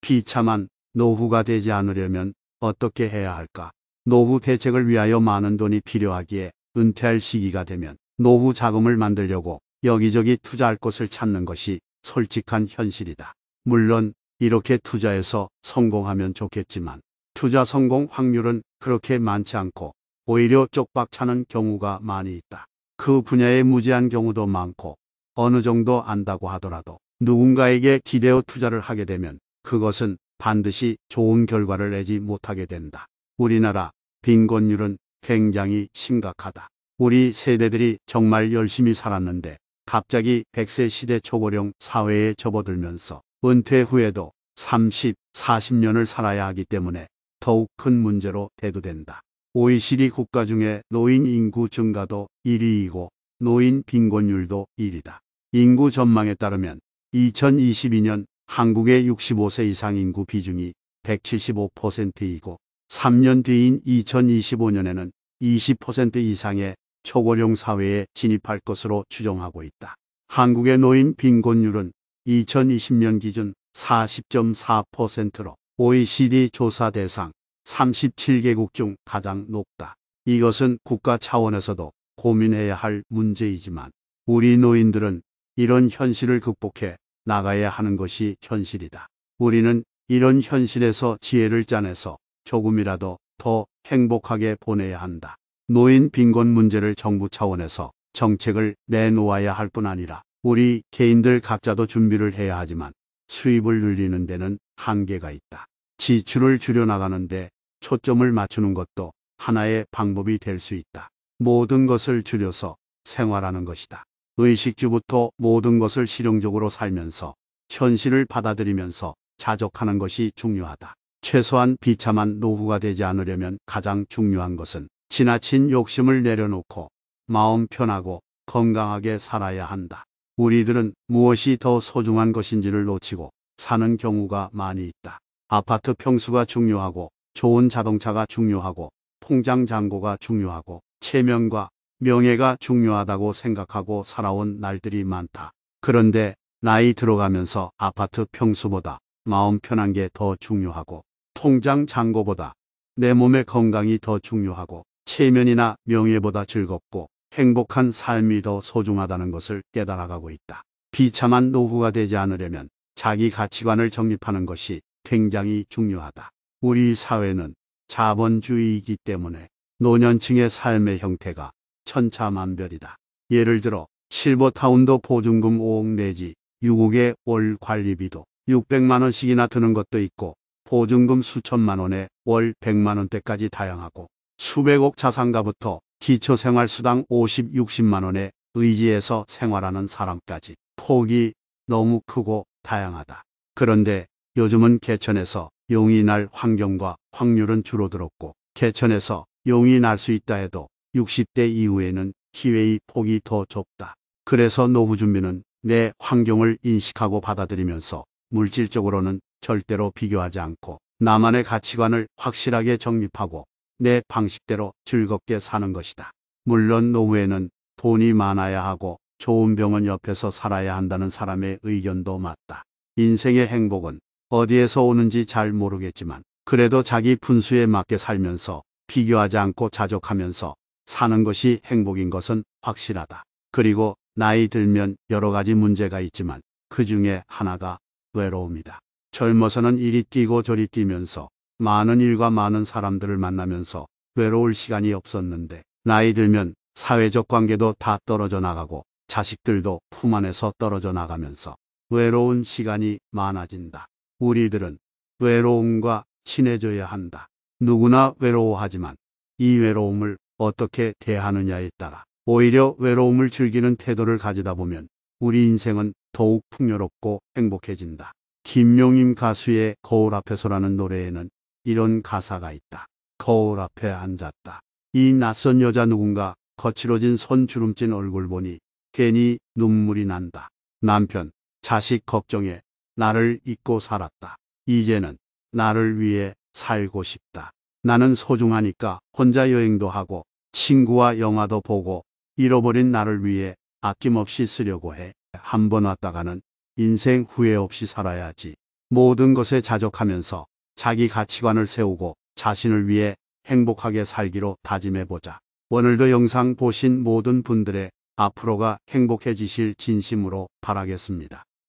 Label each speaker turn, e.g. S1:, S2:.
S1: 비참한 노후가 되지 않으려면 어떻게 해야 할까? 노후 대책을 위하여 많은 돈이 필요하기에 은퇴할 시기가 되면 노후 자금을 만들려고 여기저기 투자할 곳을 찾는 것이 솔직한 현실이다. 물론 이렇게 투자해서 성공하면 좋겠지만 투자 성공 확률은 그렇게 많지 않고 오히려 쪽박차는 경우가 많이 있다. 그 분야에 무지한 경우도 많고 어느 정도 안다고 하더라도 누군가에게 기대어 투자를 하게 되면 그것은 반드시 좋은 결과를 내지 못하게 된다. 우리나라 빈곤율은 굉장히 심각하다. 우리 세대들이 정말 열심히 살았는데 갑자기 100세 시대 초고령 사회에 접어들면서 은퇴 후에도 30, 40년을 살아야 하기 때문에 더욱 큰 문제로 대두된다. OECD 국가 중에 노인 인구 증가도 1위이고 노인 빈곤율도 1위다. 인구 전망에 따르면 2022년 한국의 65세 이상 인구 비중이 175%이고 3년 뒤인 2025년에는 20% 이상의 초고령 사회에 진입할 것으로 추정하고 있다. 한국의 노인 빈곤율은 2020년 기준 40.4%로 OECD 조사 대상 37개국 중 가장 높다. 이것은 국가 차원에서도 고민해야 할 문제이지만 우리 노인들은 이런 현실을 극복해 나가야 하는 것이 현실이다. 우리는 이런 현실에서 지혜를 짜내서 조금이라도 더 행복하게 보내야 한다. 노인 빈곤 문제를 정부 차원에서 정책을 내놓아야 할 뿐 아니라 우리 개인들 각자도 준비를 해야 하지만 수입을 늘리는 데는 한계가 있다. 지출을 줄여나가는데 초점을 맞추는 것도 하나의 방법이 될 수 있다. 모든 것을 줄여서 생활하는 것이다. 의식주부터 모든 것을 실용적으로 살면서 현실을 받아들이면서 자족하는 것이 중요하다. 최소한 비참한 노후가 되지 않으려면 가장 중요한 것은 지나친 욕심을 내려놓고 마음 편하고 건강하게 살아야 한다. 우리들은 무엇이 더 소중한 것인지를 놓치고 사는 경우가 많이 있다. 아파트 평수가 중요하고 좋은 자동차가 중요하고 통장 잔고가 중요하고 체면과 명예가 중요하다고 생각하고 살아온 날들이 많다. 그런데 나이 들어가면서 아파트 평수보다 마음 편한 게 더 중요하고 통장 잔고보다 내 몸의 건강이 더 중요하고 체면이나 명예보다 즐겁고 행복한 삶이 더 소중하다는 것을 깨달아가고 있다. 비참한 노후가 되지 않으려면 자기 가치관을 정립하는 것이 굉장히 중요하다. 우리 사회는 자본주의이기 때문에 노년층의 삶의 형태가 천차만별이다. 예를 들어 실버타운도 보증금 5억 내지 6억의 월 관리비도 600만 원씩이나 드는 것도 있고 보증금 수천만 원에 월 100만 원대까지 다양하고 수백억 자산가부터 기초생활수당 50, 60만 원에 의지해서 생활하는 사람까지 폭이 너무 크고 다양하다. 그런데 요즘은 개천에서 용이 날 환경과 확률은 줄어들었고 개천에서 용이 날 수 있다 해도 60대 이후에는 기회의 폭이 더 좁다. 그래서 노후준비는 내 환경을 인식하고 받아들이면서 물질적으로는 절대로 비교하지 않고 나만의 가치관을 확실하게 정립하고 내 방식대로 즐겁게 사는 것이다. 물론 노후에는 돈이 많아야 하고 좋은 병원 옆에서 살아야 한다는 사람의 의견도 맞다. 인생의 행복은 어디에서 오는지 잘 모르겠지만 그래도 자기 분수에 맞게 살면서 비교하지 않고 자족하면서 사는 것이 행복인 것은 확실하다. 그리고 나이 들면 여러 가지 문제가 있지만 그 중에 하나가 외로움이다. 젊어서는 이리 뛰고 저리 뛰면서 많은 일과 많은 사람들을 만나면서 외로울 시간이 없었는데 나이 들면 사회적 관계도 다 떨어져 나가고 자식들도 품 안에서 떨어져 나가면서 외로운 시간이 많아진다. 우리들은 외로움과 친해져야 한다. 누구나 외로워하지만 이 외로움을 어떻게 대하느냐에 따라 오히려 외로움을 즐기는 태도를 가지다 보면 우리 인생은 더욱 풍요롭고 행복해진다. 김용임 가수의 거울 앞에서라는 노래에는 이런 가사가 있다. 거울 앞에 앉았다. 이 낯선 여자 누군가 거칠어진 손 주름진 얼굴 보니 괜히 눈물이 난다. 남편, 자식 걱정에 나를 잊고 살았다. 이제는 나를 위해 살고 싶다. 나는 소중하니까 혼자 여행도 하고 친구와 영화도 보고 잃어버린 나를 위해 아낌없이 쓰려고 해. 한 번 왔다가는 인생 후회 없이 살아야지. 모든 것에 자족하면서 자기 가치관을 세우고 자신을 위해 행복하게 살기로 다짐해보자. 오늘도 영상 보신 모든 분들의 앞으로가 행복해지실 진심으로 바라겠습니다.